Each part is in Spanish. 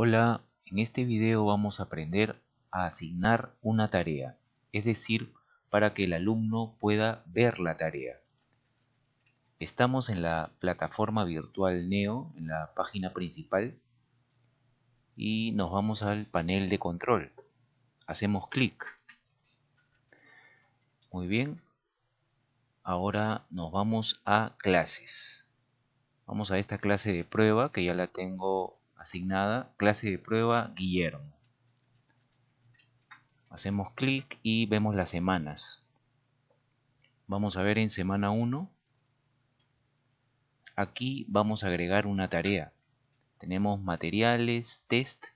Hola, en este video vamos a aprender a asignar una tarea, es decir, para que el alumno pueda ver la tarea. Estamos en la plataforma virtual NEO, en la página principal, y nos vamos al panel de control. Hacemos clic. Muy bien. Ahora nos vamos a clases. Vamos a esta clase de prueba que ya la tengo asignada clase de prueba Guillermo. Hacemos clic y vemos las semanas. Vamos a ver en semana 1. Aquí vamos a agregar una tarea. Tenemos materiales, test.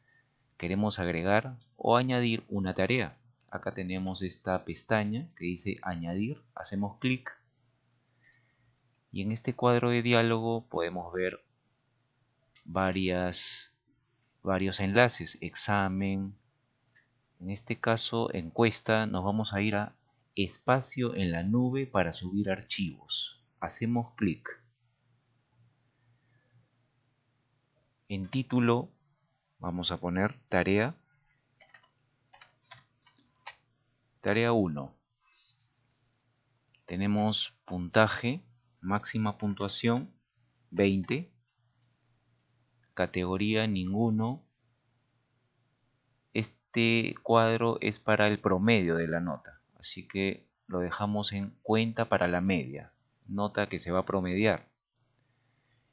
Queremos agregar o añadir una tarea. Acá tenemos esta pestaña que dice añadir. Hacemos clic. Y en este cuadro de diálogo podemos ver varias, varios enlaces, examen, en este caso encuesta, nos vamos a ir a espacio en la nube para subir archivos. Hacemos clic. En título vamos a poner tarea. Tarea 1. Tenemos puntaje, máxima puntuación 20 categoría ninguno, este cuadro es para el promedio de la nota, así que lo dejamos en cuenta para la media, nota que se va a promediar.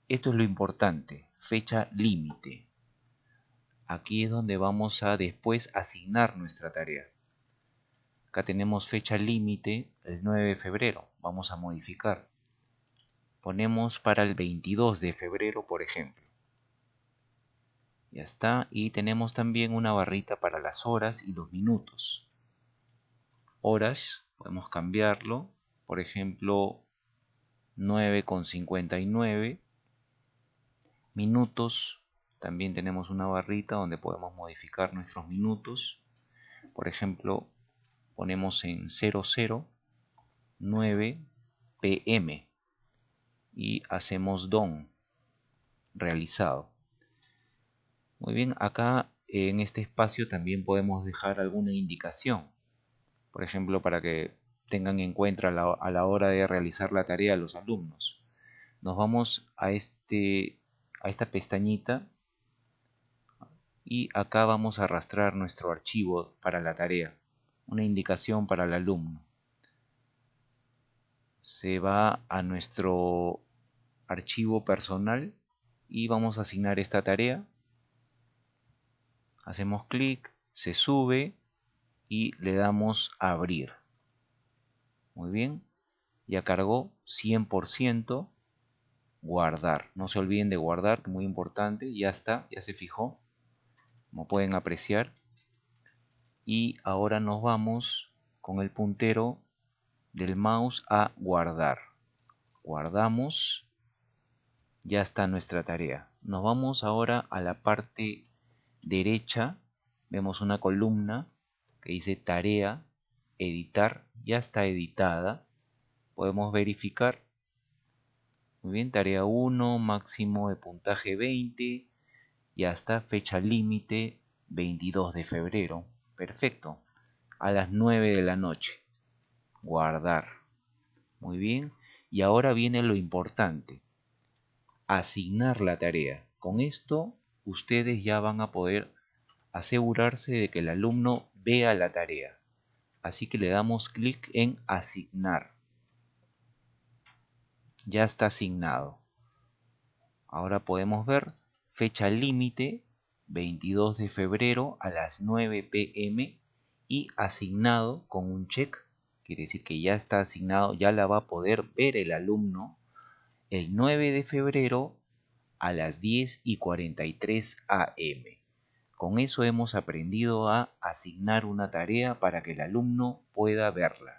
Esto es lo importante, fecha límite. Aquí es donde vamos a después asignar nuestra tarea. Acá tenemos fecha límite el 9 de febrero, vamos a modificar. Ponemos para el 22 de febrero, por ejemplo. Ya está. Y tenemos también una barrita para las horas y los minutos. Horas, podemos cambiarlo. Por ejemplo, 9,59. Minutos, también tenemos una barrita donde podemos modificar nuestros minutos. Por ejemplo, ponemos en 009 pm y hacemos don realizado. Muy bien, acá eh, en este espacio también podemos dejar alguna indicación. Por ejemplo, para que tengan en cuenta a la, hora de realizar la tarea los alumnos. Nos vamos a, este, a esta pestañita y acá vamos a arrastrar nuestro archivo para la tarea. Una indicación para el alumno. Se va a nuestro archivo personal y vamos a asignar esta tarea hacemos clic, se sube y le damos a abrir. Muy bien, ya cargó 100%, guardar. No se olviden de guardar, que muy importante, ya está, ya se fijó, como pueden apreciar. Y ahora nos vamos con el puntero del mouse a guardar. Guardamos, ya está nuestra tarea. Nos vamos ahora a la parte derecha vemos una columna que dice tarea, editar, ya está editada. Podemos verificar. Muy bien, tarea 1, máximo de puntaje 20 y hasta fecha límite 22 de febrero. Perfecto. A las 9 de la noche. Guardar. Muy bien. Y ahora viene lo importante. Asignar la tarea. Con esto ustedes ya van a poder asegurarse de que el alumno vea la tarea. Así que le damos clic en asignar. Ya está asignado. Ahora podemos ver fecha límite 22 de febrero a las 9 pm y asignado con un check. Quiere decir que ya está asignado, ya la va a poder ver el alumno el 9 de febrero a las 10 y 43 am. Con eso hemos aprendido a asignar una tarea para que el alumno pueda verla.